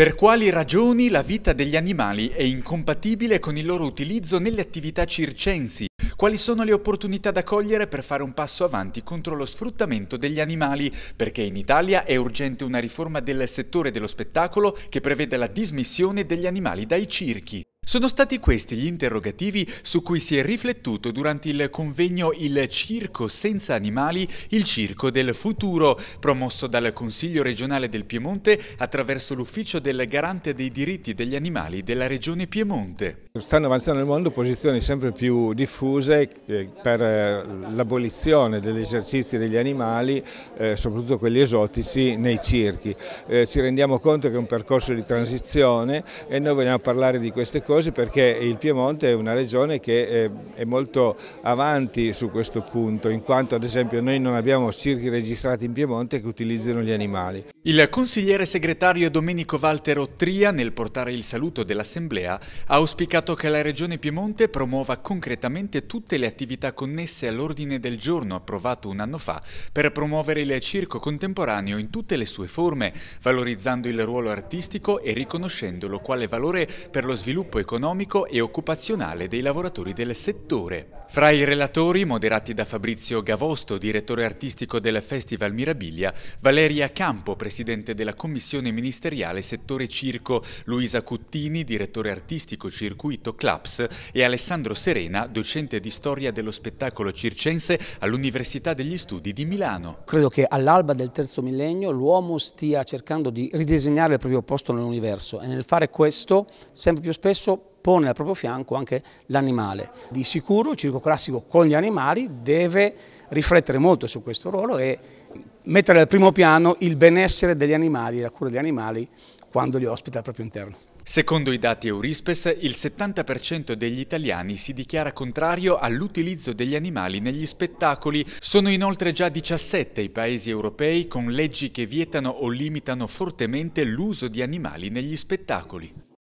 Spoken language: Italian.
Per quali ragioni la vita degli animali è incompatibile con il loro utilizzo nelle attività circensi? Quali sono le opportunità da cogliere per fare un passo avanti contro lo sfruttamento degli animali? Perché in Italia è urgente una riforma del settore dello spettacolo che prevede la dismissione degli animali dai circhi. Sono stati questi gli interrogativi su cui si è riflettuto durante il convegno Il circo senza animali, il circo del futuro, promosso dal Consiglio regionale del Piemonte attraverso l'ufficio del garante dei diritti degli animali della regione Piemonte. Stanno avanzando nel mondo posizioni sempre più diffuse eh, per eh, l'abolizione degli esercizi degli animali, eh, soprattutto quelli esotici, nei circhi. Ci rendiamo conto che è un percorso di transizione e noi vogliamo parlare di queste cose cose perché il Piemonte è una regione che eh, è molto avanti su questo punto, in quanto ad esempio noi non abbiamo circhi registrati in Piemonte che utilizzano gli animali. Il consigliere segretario Domenico Walter Ottria, nel portare il saluto dell'Assemblea, ha auspicato che la Regione Piemonte promuova concretamente tutte le attività connesse all'ordine del giorno approvato un anno fa per promuovere il circo contemporaneo in tutte le sue forme, valorizzando il ruolo artistico e riconoscendolo quale valore per lo sviluppo economico e occupazionale dei lavoratori del settore. Fra i relatori, moderati da Fabrizio Gavosto, direttore artistico del Festival Mirabilia, Valeria Campo, presidente della commissione ministeriale settore circo, Luisa Cuttini, direttore artistico circuito CLAPS e Alessandro Serena, docente di storia dello spettacolo circense all'Università degli Studi di Milano. Credo che all'alba del terzo millennio l'uomo stia cercando di ridisegnare il proprio posto nell'universo e nel fare questo sempre più spesso pone al proprio fianco anche l'animale. Di sicuro il circo classico con gli animali deve riflettere molto su questo ruolo e mettere al primo piano il benessere degli animali, la cura degli animali quando li ospita al proprio interno. Secondo i dati Eurispes, il 70% degli italiani si dichiara contrario all'utilizzo degli animali negli spettacoli. Sono inoltre già 17 i paesi europei con leggi che vietano o limitano fortemente l'uso di animali negli spettacoli.